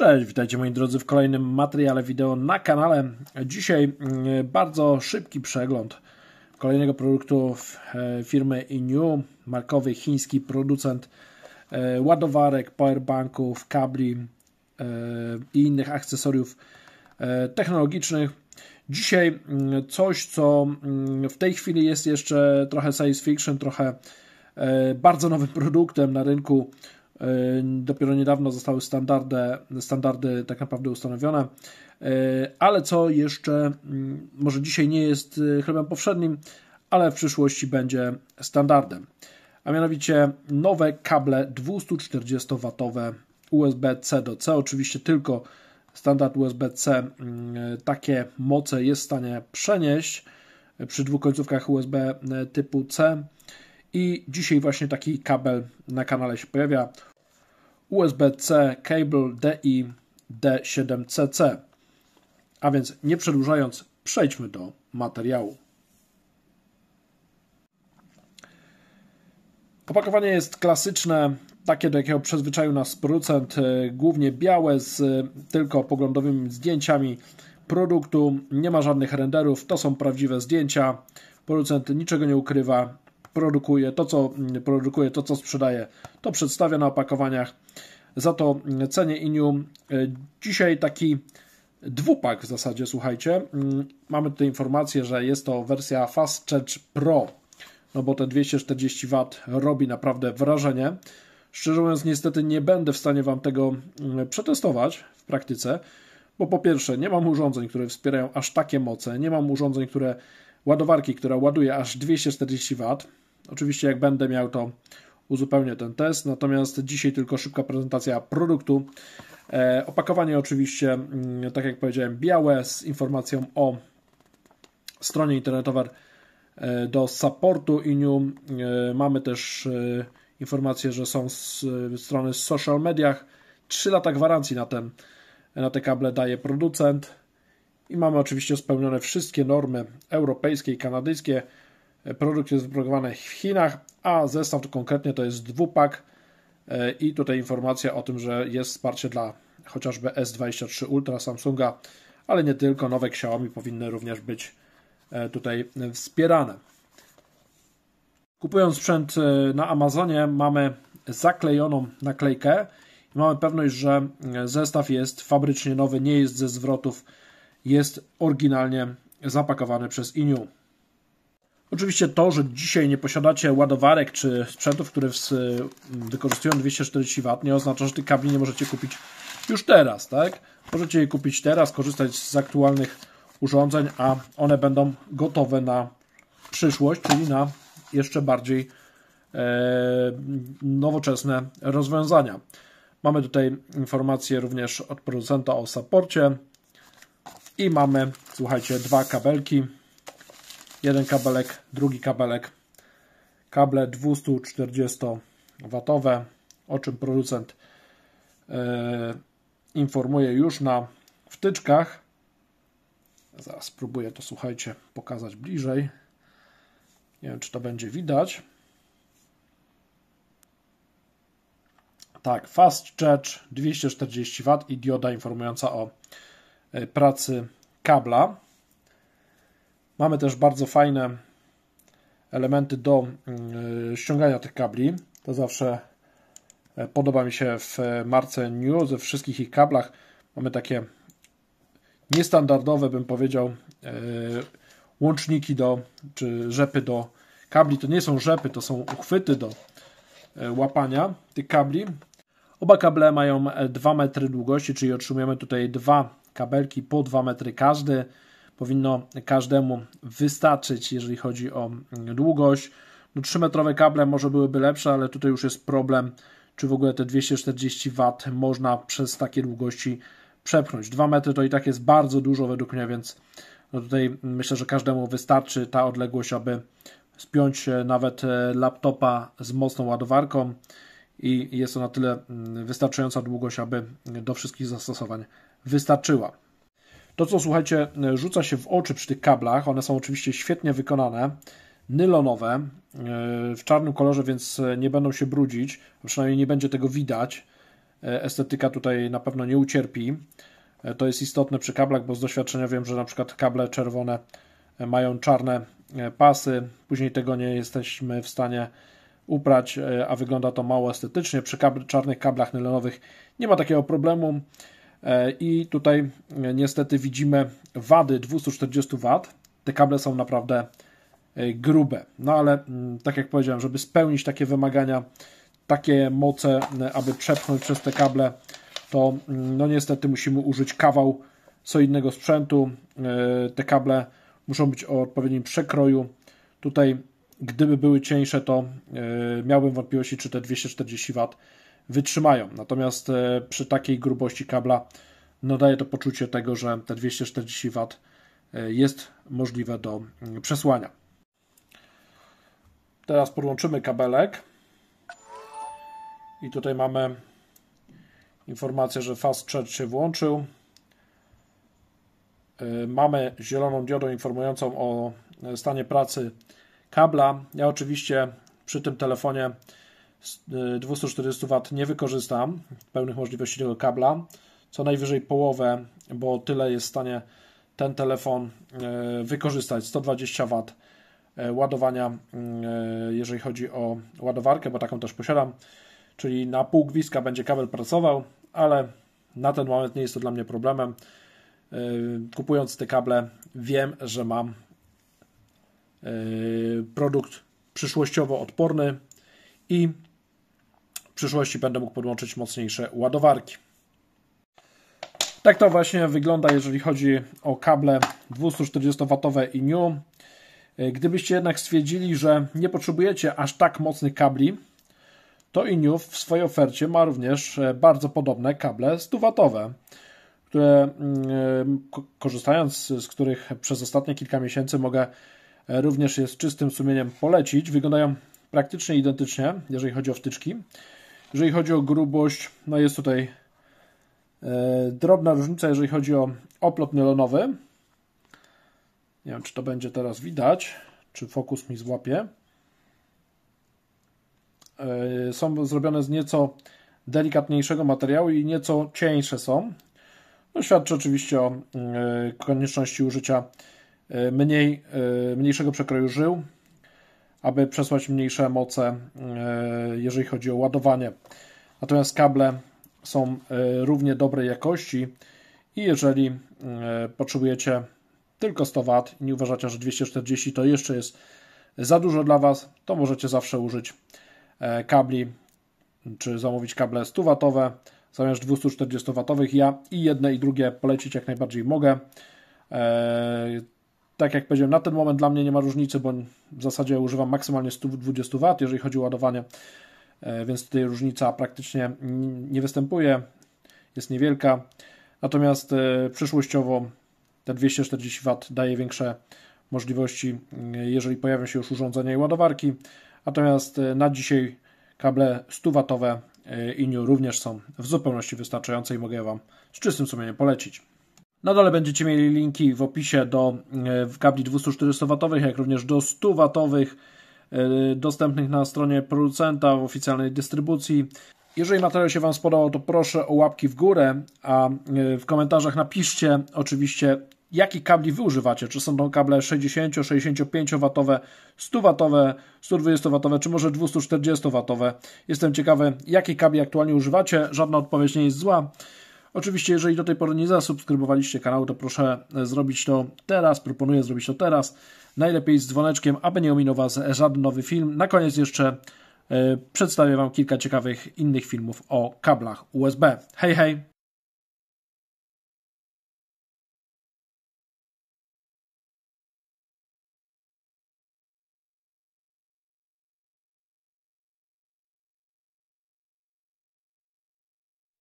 Cześć, witajcie moi drodzy w kolejnym materiale wideo na kanale. Dzisiaj mm, bardzo szybki przegląd kolejnego produktu e, firmy Inu, markowy chiński producent e, ładowarek, powerbanków, kabli e, i innych akcesoriów technologicznych. Dzisiaj mm, coś, co mm, w tej chwili jest jeszcze trochę science fiction, trochę bardzo nowym produktem na rynku E, dopiero niedawno zostały standardy, standardy tak naprawdę ustanowione, e, ale co jeszcze, mm, może dzisiaj nie jest e, chlebem powszednim, ale w przyszłości będzie standardem. A mianowicie nowe kable 240W USB-C do C, oczywiście tylko standard USB-C mm, takie moce jest w stanie przenieść przy dwóch końcówkach USB typu C. I dzisiaj właśnie taki kabel na kanale się pojawia. USB-C Cable DI D7CC. A więc nie przedłużając, przejdźmy do materiału. Opakowanie jest klasyczne, takie do jakiego przyzwyczaił nas producent, y, głównie białe z y, tylko poglądowymi zdjęciami produktu. Nie ma żadnych renderów, to są prawdziwe zdjęcia. Producent niczego nie ukrywa, produkuje, to co mm, produkuje, to co sprzedaje, to przedstawia na opakowaniach. Za to mm, cenię Iniu. E, dzisiaj taki dwupak w zasadzie, słuchajcie. Mm, mamy tutaj informację, że jest to wersja Fast Charge Pro, no bo te 240 W robi naprawdę wrażenie. Szczerze mówiąc, niestety nie będę w stanie Wam tego przetestować w praktyce, bo po pierwsze, nie mam urządzeń, które wspierają aż takie moce, nie mam urządzeń, które ładowarki, która ładuje aż 240 W. Oczywiście jak będę miał to uzupełnię ten test, natomiast dzisiaj tylko szybka prezentacja produktu. E, opakowanie oczywiście, mm, tak jak powiedziałem, białe z informacją o stronie internetowej e, do supportu INIU. E, mamy też informację, że są z, strony w social mediach. 3 lata gwarancji na, ten, na te kable daje producent. I mamy oczywiście spełnione wszystkie normy europejskie i kanadyjskie Produkt jest wyprodukowany w Chinach, a zestaw to konkretnie to jest dwupak e, i tutaj informacja o tym, że jest wsparcie dla chociażby S23 Ultra Samsunga, ale nie tylko, nowe Xiaomi powinny również być e, tutaj wspierane. Kupując sprzęt e, na Amazonie mamy zaklejoną naklejkę i mamy pewność, że zestaw jest fabrycznie nowy, nie jest ze zwrotów, jest oryginalnie zapakowany przez Iniu. Oczywiście to, że dzisiaj nie posiadacie ładowarek czy sprzętów, które wykorzystują 240W, nie oznacza, że tych kabli nie możecie kupić już teraz, tak? Możecie je kupić teraz, korzystać z aktualnych urządzeń, a one będą gotowe na przyszłość, czyli na jeszcze bardziej e, nowoczesne rozwiązania. Mamy tutaj informacje również od producenta o supporcie i mamy, słuchajcie, dwa kabelki jeden kabelek, drugi kabelek, kable 240W, o czym producent yy, informuje już na wtyczkach. Zaraz spróbuję to, słuchajcie, pokazać bliżej. Nie wiem, czy to będzie widać. Tak, fast charge 240W i dioda informująca o e, pracy kabla. Mamy też bardzo fajne elementy do mm, e, ściągania tych kabli. To zawsze e, podoba mi się w e, marce New, ze wszystkich ich kablach mamy takie niestandardowe, bym powiedział, łączniki do, czy rzepy do kabli. To nie są rzepy, to są uchwyty do łapania tych kabli. Oba kable mają 2 metry długości, czyli otrzymujemy tutaj dwa kabelki po 2 metry każdy powinno każdemu wystarczyć, jeżeli chodzi o mm, długość. No 3-metrowe kable może byłyby lepsze, ale tutaj już jest problem, czy w ogóle te 240 W można przez takie długości przepchnąć. 2 metry to i tak jest bardzo dużo według mnie, więc no tutaj myślę, że każdemu wystarczy ta odległość, aby spiąć nawet e, laptopa z mocną ładowarką i jest to na tyle mm, wystarczająca długość, aby do wszystkich zastosowań wystarczyła. To, co słuchajcie, e, rzuca się w oczy przy tych kablach, one są oczywiście świetnie wykonane, nylonowe, e, w czarnym kolorze, więc e, nie będą się brudzić, przynajmniej nie będzie tego widać. Estetyka tutaj na pewno nie ucierpi. To jest istotne przy kablach, bo z doświadczenia wiem, że na przykład kable czerwone mają czarne pasy, później tego nie jesteśmy w stanie uprać, a wygląda to mało estetycznie. Przy kab czarnych kablach nylonowych nie ma takiego problemu. E, I tutaj e, niestety widzimy wady 240 W. Te kable są naprawdę e, grube. No ale mm, tak jak powiedziałem, żeby spełnić takie wymagania, takie moce, aby przepchnąć przez te kable, to mm, no niestety musimy użyć kawał solidnego sprzętu. Te kable muszą być o odpowiednim przekroju. Tutaj gdyby były cieńsze, to miałbym wątpliwości, czy te 240 W wytrzymają. Natomiast e, przy takiej grubości kabla no daje to poczucie tego, że te 240 W e, jest możliwe do mm, przesłania. Teraz podłączymy kabelek i tutaj mamy informację, że fast charge się włączył. E, mamy zieloną diodę informującą o stanie pracy kabla. Ja oczywiście przy tym telefonie 240 W nie wykorzystam pełnych możliwości tego kabla, co najwyżej połowę, bo tyle jest w stanie ten telefon e, wykorzystać 120 W e, ładowania, e, jeżeli chodzi o ładowarkę, bo taką też posiadam, czyli na pół gwizdka będzie kabel pracował, ale na ten moment nie jest to dla mnie problemem. Kupując te kable, wiem, że mam produkt przyszłościowo odporny i przyszłości będę mógł podłączyć mocniejsze ładowarki. Tak to właśnie wygląda, jeżeli chodzi o kable 240W i New. Gdybyście jednak stwierdzili, że nie potrzebujecie aż tak mocnych kabli, to INIU w swojej ofercie ma również e, bardzo podobne kable 100W, które mm, e, korzystając z których przez ostatnie kilka miesięcy mogę e, również je z czystym sumieniem polecić. Wyglądają praktycznie identycznie, jeżeli chodzi o wtyczki. Jeżeli chodzi o grubość, no jest tutaj e, drobna różnica, jeżeli chodzi o oplot nylonowy. Nie wiem, czy to będzie teraz widać, czy fokus mi złapie. E, są zrobione z nieco delikatniejszego materiału i nieco cieńsze są. No, świadczy oczywiście o e, konieczności użycia mniej, mniejszego przekroju żył, aby przesłać mniejsze moce, e, jeżeli chodzi o ładowanie. Natomiast kable są e, równie dobrej jakości i jeżeli e, potrzebujecie tylko 100 W i nie uważacie, że 240 to jeszcze jest za dużo dla Was, to możecie zawsze użyć kabli, czy zamówić kable 100 W zamiast 240 W. Ja i jedne i drugie polecić jak najbardziej mogę tak jak powiedziałem, na ten moment dla mnie nie ma różnicy, bo w zasadzie używam maksymalnie 120 W, jeżeli chodzi o ładowanie, e, więc tutaj różnica praktycznie nie występuje, jest niewielka. Natomiast e, przyszłościowo te 240 W daje większe możliwości, e, jeżeli pojawią się już urządzenia i ładowarki. Natomiast na dzisiaj kable 100W Iniu również są w zupełności wystarczające i mogę Wam z czystym sumieniem polecić. Na dole będziecie mieli linki w opisie do e, kabli 240W, jak również do 100W e, dostępnych na stronie producenta w oficjalnej dystrybucji. Jeżeli materiał się Wam spodobał, to proszę o łapki w górę, a e, w komentarzach napiszcie oczywiście, jaki kabli Wy używacie. Czy są to kable 60, 65W, 100W, 120W, czy może 240W. Jestem ciekawy, jakie kabli aktualnie używacie. Żadna odpowiedź nie jest zła. Oczywiście, jeżeli do tej pory nie zasubskrybowaliście kanału, to proszę e, zrobić to teraz, proponuję zrobić to teraz. Najlepiej z dzwoneczkiem, aby nie ominął Was żaden nowy film. Na koniec jeszcze e, przedstawię Wam kilka ciekawych innych filmów o kablach USB. Hej, hej!